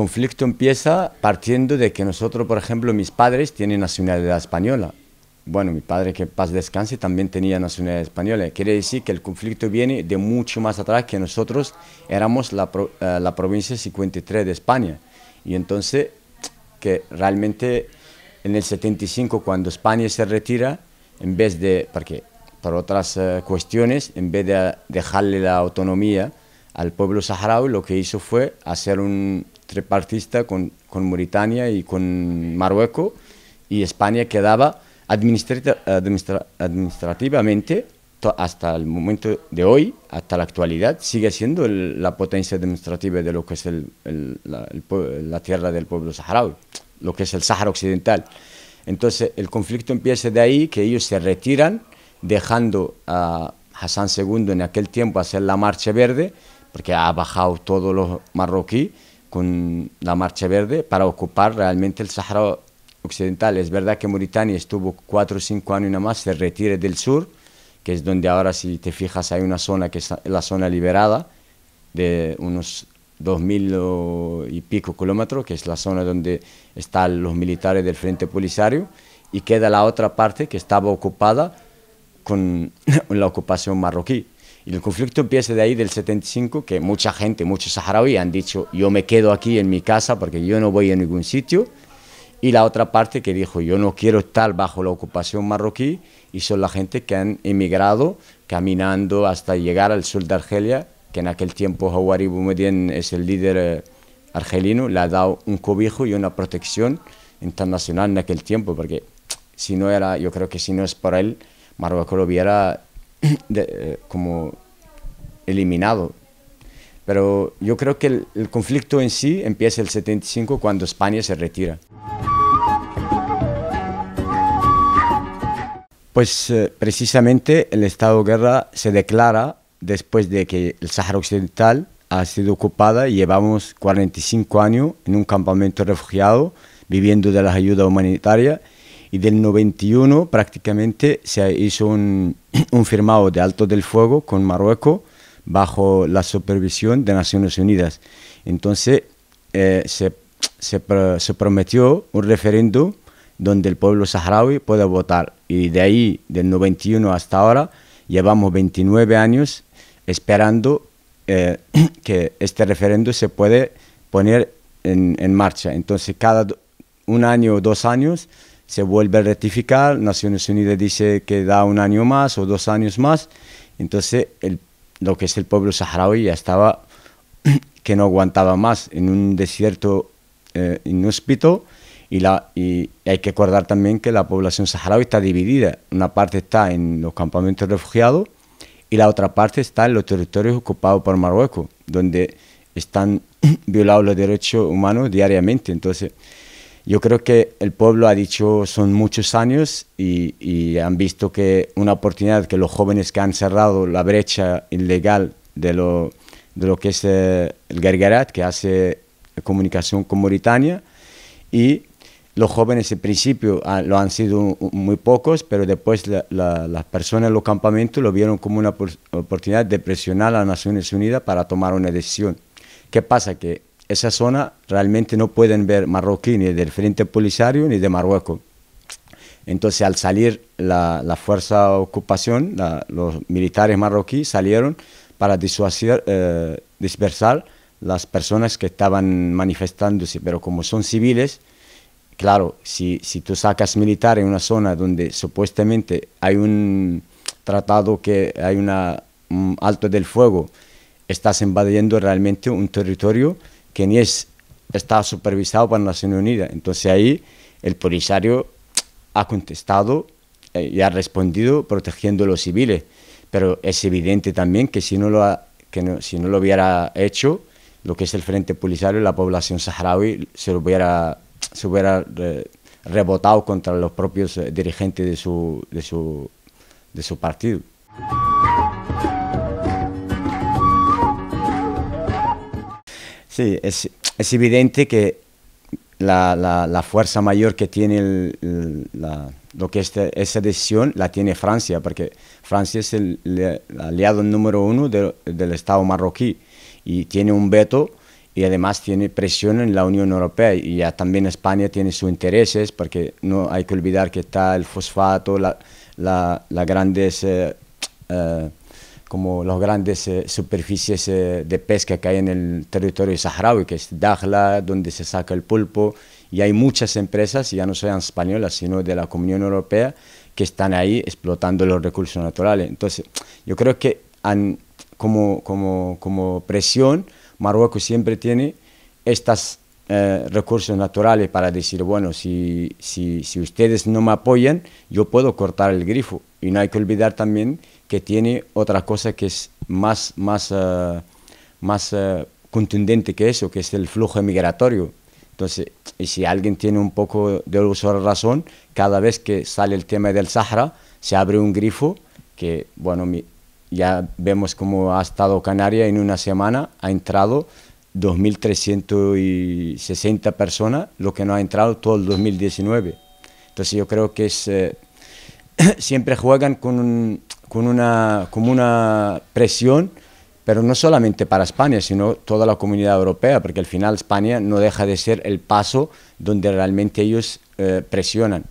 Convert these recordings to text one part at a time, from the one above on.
conflicto empieza partiendo de que nosotros, por ejemplo, mis padres tienen nacionalidad española. Bueno, mi padre, que paz descanse, también tenía nacionalidad española. Quiere decir que el conflicto viene de mucho más atrás que nosotros éramos la, eh, provincia 53 de España. Y entonces, que realmente en el 75, cuando España se retira, en vez de, porque por otras eh, cuestiones, en vez de dejarle la autonomía, al pueblo saharaui, lo que hizo fue hacer un tripartista con, con Mauritania y con Marruecos, y España quedaba administrativamente hasta el momento de hoy, hasta la actualidad, sigue siendo la potencia administrativa de lo que es la, la, tierra del pueblo saharaui, lo que es el Sahara Occidental. Entonces el conflicto empieza de ahí, que ellos se retiran, dejando a Hassan II en aquel tiempo hacer la marcha verde, porque ha bajado todos los marroquíes con la Marcha Verde para ocupar realmente el Sahara Occidental. Es verdad que Mauritania estuvo cuatro o cinco años nada más, se retire del sur, que es donde ahora si te fijas hay una zona que es la zona liberada de unos dos mil y pico kilómetros, que es la zona donde están los militares del Frente Polisario, y queda la otra parte que estaba ocupada con la ocupación marroquí. Y el conflicto empieza de ahí, del 75, que mucha gente, muchos saharauis han dicho, yo me quedo aquí en mi casa porque yo no voy a ningún sitio. Y la otra parte que dijo, yo no quiero estar bajo la ocupación marroquí, y son la gente que han emigrado caminando hasta llegar al sur de Argelia, que en aquel tiempo Hawari Boumediene es el líder eh, argelino, le ha dado un cobijo y una protección internacional en aquel tiempo, porque si no era, yo creo que si no es por él, Marruecos lo hubiera Eh, como eliminado. Pero yo creo que el, conflicto en sí empieza el 75 cuando España se retira. Pues eh, precisamente el estado de guerra se declara después de que el sáhara Occidental ha sido ocupada y llevamos 45 años en un campamento refugiado viviendo de las ayudas humanitarias y del 91 prácticamente se hizo un, un firmado de alto del fuego con Marruecos bajo la supervisión de Naciones Unidas. Entonces eh, se, se, se, prometió un referéndum donde el pueblo saharaui pueda votar. Y de ahí, del 91 hasta ahora, llevamos 29 años esperando eh, que este referéndum se puede poner en, en marcha. Entonces, cada un año o dos años se vuelve a rectificar, Naciones Unidas dice que da un año más o dos años más, entonces lo que es el pueblo saharaui ya estaba, que no aguantaba más en un desierto eh, inhóspito, y, la, y hay que acordar también que la población saharaui está dividida. Una parte está en los campamentos refugiados y la otra parte está en los territorios ocupados por Marruecos, donde están violados los derechos humanos diariamente. Entonces, yo creo que el pueblo ha dicho son muchos años y, han visto que una oportunidad que los jóvenes que han cerrado la brecha ilegal de lo, de lo que es eh, el Gergerat, que hace comunicación con Mauritania, y los jóvenes en principio ah, lo han sido muy pocos, pero después las personas en los campamentos lo vieron como una oportunidad de presionar a las Naciones Unidas para tomar una decisión. ¿Qué pasa? Que esa zona realmente no pueden ver marroquí ni del frente polisario ni de Marruecos. Entonces al salir la, la fuerza ocupación, los militares marroquíes salieron para disuasir, eh, dispersar las personas que estaban manifestándose, pero como son civiles, claro, si, tú sacas militares en una zona donde supuestamente hay un tratado que hay un alto del fuego, estás invadiendo realmente un territorio que ni es, está supervisado por Naciones Unidas. Entonces ahí el Polisario ha contestado eh, y ha respondido protegiendo a los civiles. Pero es evidente también que si no lo, que no, si no lo hubiera hecho, lo que es el Frente Polisario, la población saharaui se lo hubiera, se hubiera eh, rebotado contra los propios eh, dirigentes de su, de su, de su partido. Sí, es, evidente que la, fuerza mayor que tiene lo que este, esa decisión la tiene Francia, porque Francia es el, aliado número uno del Estado marroquí y tiene un veto y además tiene presión en la Unión Europea y también España tiene sus intereses, porque no hay que olvidar que está el fosfato, la grandes... Eh, como las grandes eh, superficies eh, de pesca que hay en el territorio saharaui, que es Dakhla, donde se saca el pulpo, y hay muchas empresas, ya no sean españolas, sino de la Comunión Europea, que están ahí explotando los recursos naturales. Entonces, yo creo que han, como, como, como presión, Marruecos siempre tiene estos eh, recursos naturales para decir, bueno, si, si, si ustedes no me apoyan, yo puedo cortar el grifo. Y no hay que olvidar también que tiene otra cosa que es más, más, eh, más eh, contundente que eso, que es el flujo migratorio. Entonces, y si alguien tiene un poco de uso razón, cada vez que sale el tema del Sahara, se abre un grifo que, bueno, ya vemos cómo ha estado Canarias en una semana, ha entrado 2.360 personas, lo que no ha entrado todo el 2019. Entonces yo creo que es, eh, siempre juegan con un, con una, como una presión, pero no solamente para España, sino toda la comunidad europea, porque al final España no deja de ser el paso donde realmente ellos eh, presionan.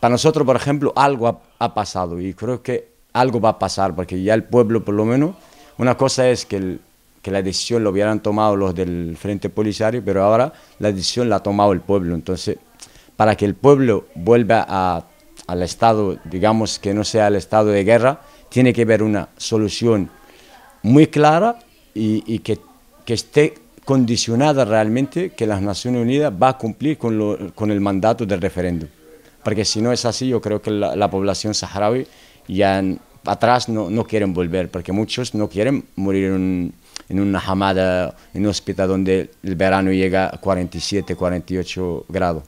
Para nosotros, por ejemplo, algo ha, pasado y creo que algo va a pasar, porque ya el pueblo, por lo menos, una cosa es que, que la decisión lo hubieran tomado los del Frente Polisario, pero ahora la decisión la ha tomado el pueblo. Entonces, para que el pueblo vuelva a al Estado, digamos que no sea el Estado de guerra, tiene que haber una solución muy clara y, que, esté condicionada realmente que las Naciones Unidas va a cumplir con, el mandato del referéndum. Porque si no es así, yo creo que la, población saharaui ya atrás no, no, quieren volver, porque muchos no quieren morir en, en una jamada, en un hospital donde el verano llega a 47, 48 grados.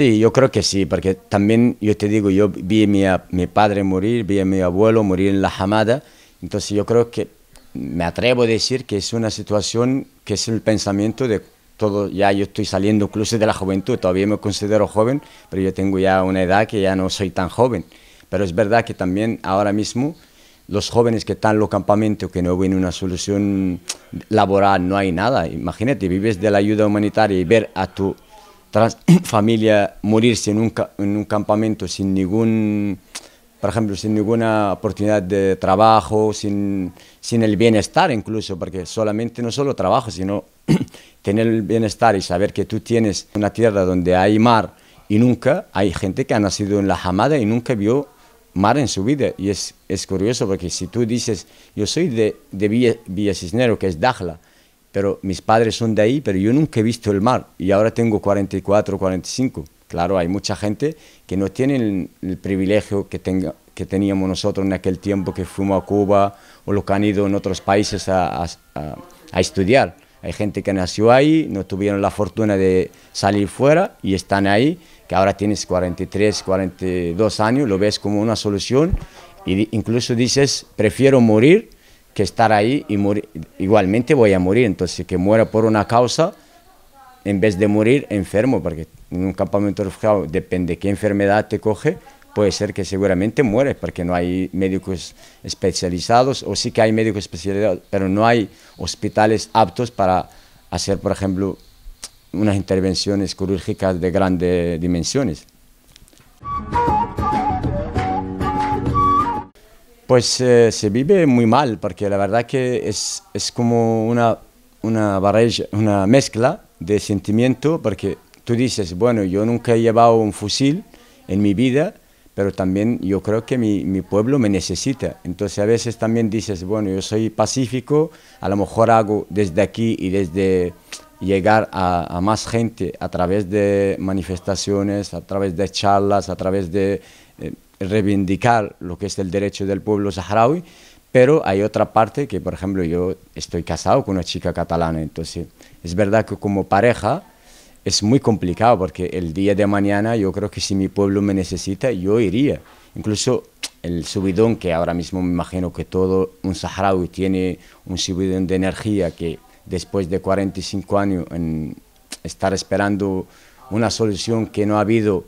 Sí, yo creo que sí, porque también yo te digo, yo vi a mi, padre morir, vi a mi abuelo morir en la Hamada, entonces yo creo que me atrevo a decir que es una situación que es el pensamiento de todo, ya yo estoy saliendo incluso de la juventud, todavía me considero joven, pero yo tengo ya una edad que ya no soy tan joven. Pero es verdad que también ahora mismo los jóvenes que están en los campamentos, que no ven una solución laboral, no hay nada. Imagínate, vives de la ayuda humanitaria y ver a tu trans, familia morirse en un, en un campamento sin ningún, por ejemplo, sin ninguna oportunidad de trabajo, sin, sin el bienestar incluso, porque solamente no solo trabajo, sino tener el bienestar y saber que tú tienes una tierra donde hay mar y nunca hay gente que ha nacido en la Hamada y nunca vio mar en su vida. Y es, es curioso porque si tú dices, yo soy de, de Villa, Villa Cisnero, que es Dajla, pero mis padres son de ahí, pero yo nunca he visto el mar y ahora tengo 44, 45. Claro, hay mucha gente que no tiene el, privilegio que, que teníamos nosotros en aquel tiempo que fuimos a Cuba o los que han ido en otros países a, a estudiar. Hay gente que nació ahí, no tuvieron la fortuna de salir fuera y están ahí, que ahora tienes 43, 42 años, lo ves como una solución e incluso dices, prefiero morir que estar ahí y morir. Igualmente voy a morir, entonces que muera por una causa en vez de morir enfermo, porque en un campamento refugiado depende qué enfermedad te coge, puede ser que seguramente mueres, porque no hay médicos especializados, o sí que hay médicos especializados, pero no hay hospitales aptos para hacer, por ejemplo, unas intervenciones quirúrgicas de grandes dimensiones. Pues eh, se vive muy mal, porque la verdad que es, es como una, una, una mezcla de sentimiento, porque tú dices, bueno, yo nunca he llevado un fusil en mi vida, pero también yo creo que mi, pueblo me necesita. Entonces a veces también dices, bueno, yo soy pacífico, a lo mejor hago desde aquí y desde llegar a, más gente a través de manifestaciones, a través de charlas, a través de... Eh, reivindicar lo que es el derecho del pueblo saharaui, pero hay otra parte que, por ejemplo, yo estoy casado con una chica catalana, entonces es verdad que como pareja es muy complicado porque el día de mañana yo creo que si mi pueblo me necesita, yo iría. Incluso el subidón que ahora mismo me imagino que todo un saharaui tiene un subidón de energía que después de 45 años en estar esperando una solución que no ha habido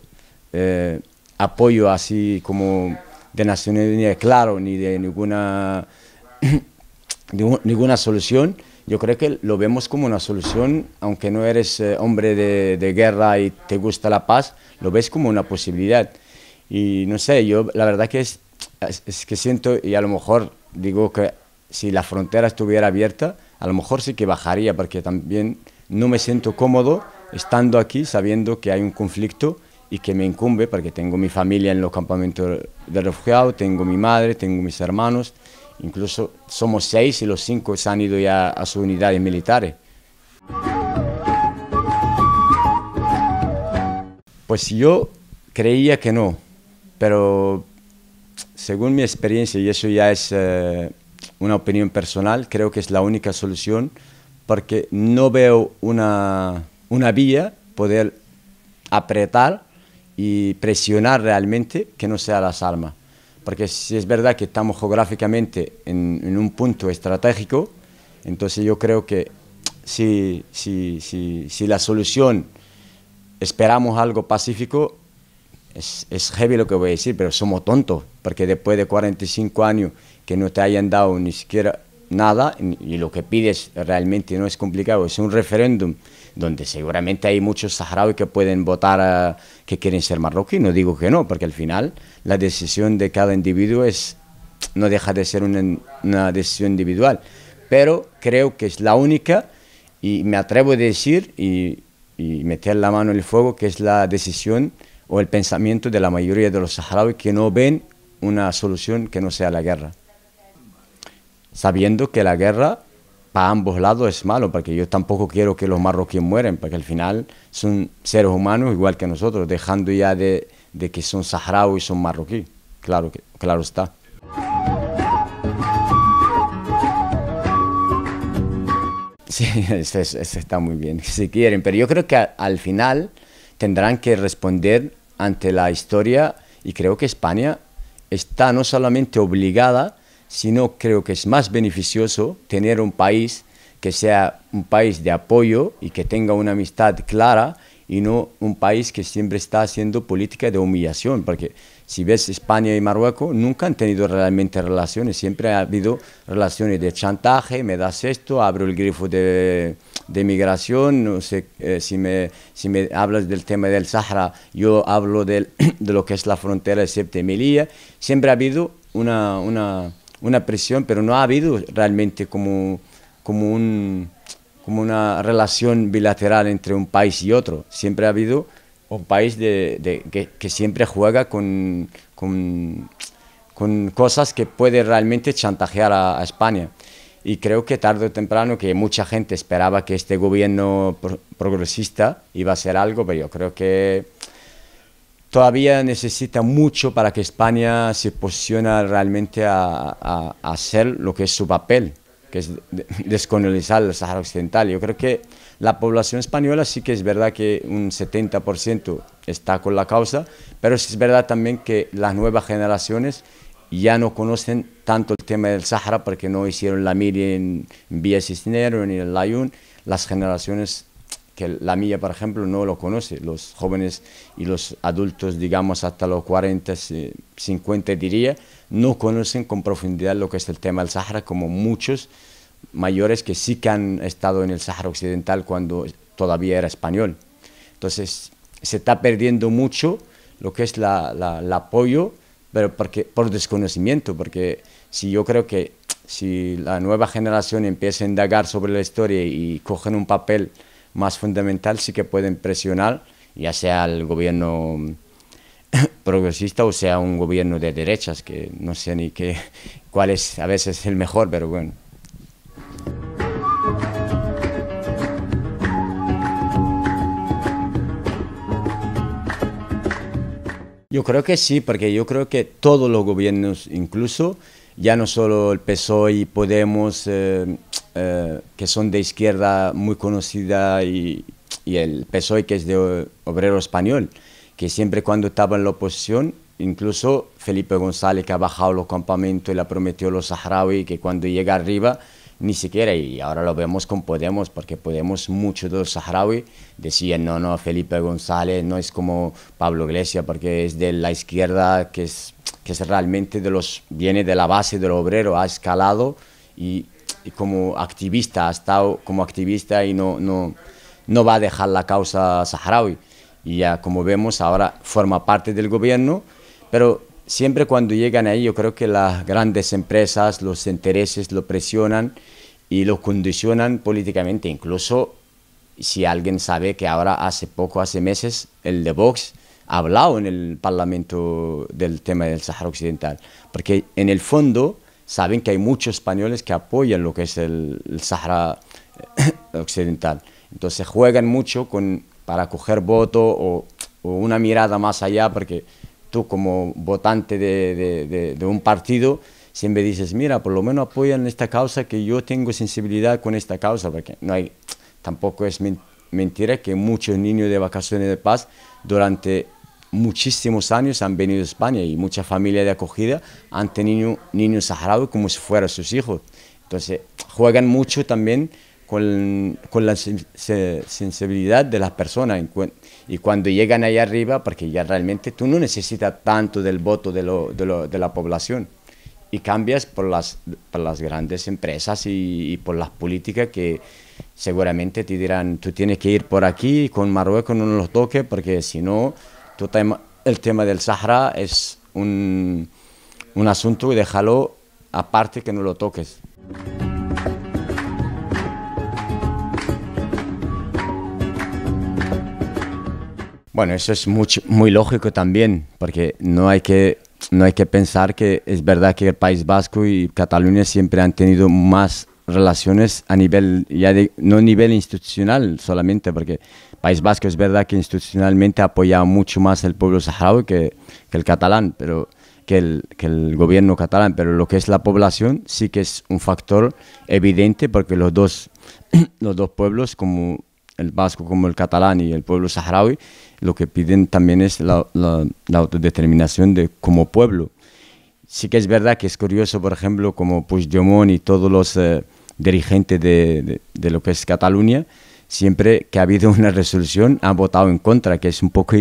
eh, apoyo así como de Naciones Unidas, claro, ni de ninguna, ninguna solución. Yo creo que lo vemos como una solución, aunque no eres eh, hombre de, guerra y te gusta la paz, lo ves como una posibilidad. Y no sé, yo la verdad que es, es, es que siento, y a lo mejor digo que si la frontera estuviera abierta, a lo mejor sí que bajaría, porque también no me siento cómodo estando aquí sabiendo que hay un conflicto y que me incumbe porque tengo mi familia en los campamentos de refugiados, tengo mi madre, tengo mis hermanos, incluso somos seis y los cinco se han ido ya a sus unidades militares. Pues yo creía que no, pero según mi experiencia, y eso ya es eh, una opinión personal, creo que es la única solución porque no veo una, una vía poder apretar y presionar realmente que no sea las armas. Porque si es verdad que estamos geográficamente en, un punto estratégico, entonces yo creo que si, si, si, la solución esperamos algo pacífico, es, es, heavy lo que voy a decir, pero somos tontos, porque después de 45 años que no te hayan dado ni siquiera nada y lo que pides realmente no es complicado, es un referéndum donde seguramente hay muchos saharauis que pueden votar eh, que quieren ser marroquí, no digo que no, porque al final la decisión de cada individuo es no deja de ser una, decisión individual, pero creo que es la única y me atrevo a decir y, y meter la mano en el fuego que es la decisión o el pensamiento de la mayoría de los saharauis que no ven una solución que no sea la guerra sabiendo que la guerra para ambos lados es malo, porque yo tampoco quiero que los marroquíes mueren, porque al final son seres humanos igual que nosotros, dejando ya de, que son saharauis y son marroquíes, claro, claro está. Sí, eso, está muy bien, si quieren, pero yo creo que al final tendrán que responder ante la historia y creo que España está no solamente obligada, sino creo que es más beneficioso tener un país que sea un país de apoyo y que tenga una amistad clara y no un país que siempre está haciendo política de humillación, porque si ves España y Marruecos, nunca han tenido realmente relaciones, siempre ha habido relaciones de chantaje, me das esto, abro el grifo de, de migración, no sé, eh, si, me, si me hablas del tema del Sahara, yo hablo de lo que es la frontera de Melilla, siempre ha habido una, una una presión, pero no ha habido realmente como, como, un, como una relación bilateral entre un país y otro. Siempre ha habido un país de, que, siempre juega con, con, cosas que puede realmente chantajear a, España. Y creo que tarde o temprano, que mucha gente esperaba que este gobierno progresista iba a ser algo, pero yo creo que todavía necesita mucho para que España se posicione realmente a, hacer lo que es su papel, que es descolonizar el Sahara Occidental. Yo creo que la población española sí que es verdad que un 70% está con la causa, pero es verdad también que las nuevas generaciones ya no conocen tanto el tema del Sahara porque no hicieron la miri en Vía Cisnero ni en el Layún. Las generaciones que la mía, por ejemplo, no lo conoce. Los jóvenes y los adultos, digamos, hasta los 40, 50 diría, no conocen con profundidad lo que es el tema del Sahara, como muchos mayores que sí que han estado en el Sahara Occidental cuando todavía era español. Entonces, se está perdiendo mucho lo que es el apoyo, pero porque, por desconocimiento, porque si yo creo que si la nueva generación empieza a indagar sobre la historia y cogen un papel más fundamental sí que pueden presionar, ya sea el gobierno progresista o sea un gobierno de derechas, que no sé ni qué, cuál es a veces el mejor, pero bueno. Yo creo que sí, porque yo creo que todos los gobiernos, incluso ya no solo el PSOE y Podemos, eh, eh, que son de izquierda muy conocida y, y, el PSOE que es de obrero español, que siempre cuando estaba en la oposición, incluso Felipe González que ha bajado los campamentos y le prometió a los saharauis que cuando llega arriba ni siquiera, y ahora lo vemos con Podemos, porque Podemos, muchos de los saharauis decían, no, no, Felipe González no es como Pablo Iglesias, porque es de la izquierda, que es, que es realmente de los, viene de la base del obrero, ha escalado y como activista, ha estado como activista y no, no, no va a dejar la causa saharaui. Y ya, como vemos, ahora forma parte del gobierno, pero siempre cuando llegan ahí, yo creo que las grandes empresas, los intereses lo presionan y lo condicionan políticamente. Incluso si alguien sabe que ahora hace poco, hace meses, el de Vox ha hablado en el Parlamento del tema del Sahara Occidental, porque en el fondo saben que hay muchos españoles que apoyan lo que es el, Sahara eh, Occidental. Entonces juegan mucho con, para coger voto o, una mirada más allá, porque tú como votante de, de un partido siempre dices, mira, por lo menos apoyan esta causa, que yo tengo sensibilidad con esta causa, porque no hay, tampoco es mentira que muchos niños de vacaciones de paz durante muchísimos años han venido a España y muchas familias de acogida han tenido niños saharauis como si fueran sus hijos. Entonces, juegan mucho también con, con la sensibilidad de las personas. Y cuando llegan ahí arriba, porque ya realmente tú no necesitas tanto del voto de, lo, de, la población. Y cambias por las, por las grandes empresas y, por las políticas que, seguramente te dirán, tú tienes que ir por aquí, con Marruecos no nos toques porque si no, el tema del Sahara es un, un asunto y déjalo aparte que no lo toques. Bueno, eso es muy, muy lógico también, porque no hay que no hay que pensar que es verdad que el País Vasco y Cataluña siempre han tenido más relaciones a nivel, ya no a nivel institucional solamente, porque País Vasco es verdad que institucionalmente apoya mucho más el pueblo saharaui que, el catalán, pero que el, que el, gobierno catalán, pero lo que es la población sí que es un factor evidente porque los dos, los dos pueblos, como el vasco como el catalán y el pueblo saharaui, lo que piden también es la, autodeterminación de, como pueblo. Sí que es verdad que es curioso, por ejemplo, como Puigdemont y todos los eh, dirigentes de, lo que es Cataluña, siempre que ha habido una resolución ha votado en contra, que es un poco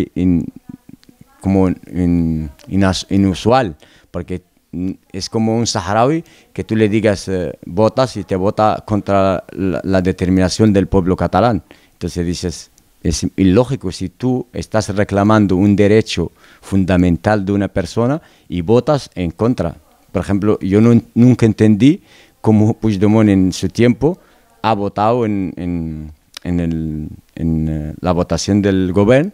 como inusual, porque es como un saharaui que tú le digas eh, votas y te vota contra la, determinación del pueblo catalán. Entonces dices, es ilógico si tú estás reclamando un derecho fundamental de una persona y votas en contra. Por ejemplo, yo nunca entendí cómo Puigdemont en su tiempo ha votado en en, el, en eh, la votación del gobierno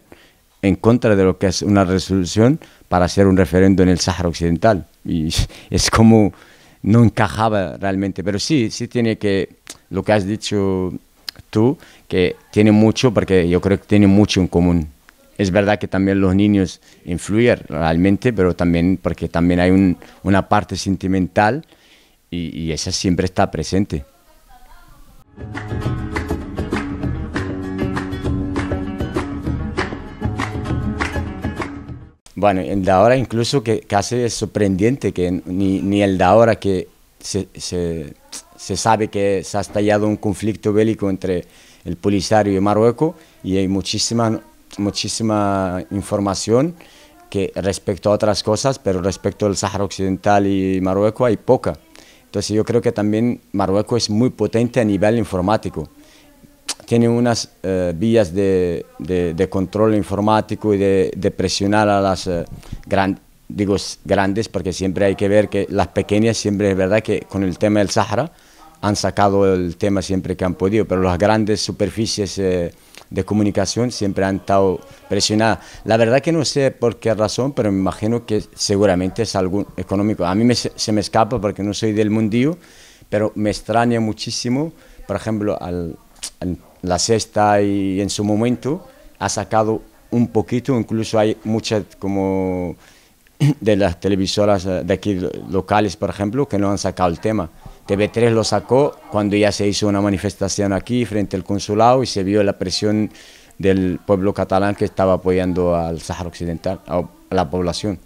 en contra de lo que es una resolución para hacer un referendo en el Sáhara Occidental. Y es como no encajaba realmente, pero sí, sí tiene que, lo que has dicho tú, que tiene mucho, porque yo creo que tiene mucho en común. Es verdad que también los niños influyen realmente, pero también porque también hay un, una parte sentimental y, y esa siempre está presente. Bueno, el de ahora incluso que casi es sorprendente que ni, ni el de ahora que se, se, sabe que se ha estallado un conflicto bélico entre el Polisario y Marruecos y hay muchísima, muchísima información que respecto a otras cosas, pero respecto al Sahara Occidental y Marruecos hay poca. Entonces yo creo que también Marruecos es muy potente a nivel informático tiene unas eh, vías de, de, control informático y de, presionar a las eh, grandes digo, grandes, porque siempre hay que ver que las pequeñas siempre es verdad que con el tema del Sahara han sacado el tema siempre que han podido, pero las grandes superficies eh, de comunicación siempre han estado presionadas. La verdad que no sé por qué razón, pero me imagino que seguramente es algo económico. A mí se me escapa porque no soy del mundillo, pero me extraña muchísimo, por ejemplo, al la Sexta y en su momento ha sacado un poquito, incluso hay muchas como de las televisoras eh, de aquí locales, por ejemplo, que no han sacado el tema. TV3 lo sacó cuando ya se hizo una manifestación aquí frente al consulado y se vio la presión del pueblo catalán que estaba apoyando al Sahara Occidental, a la población.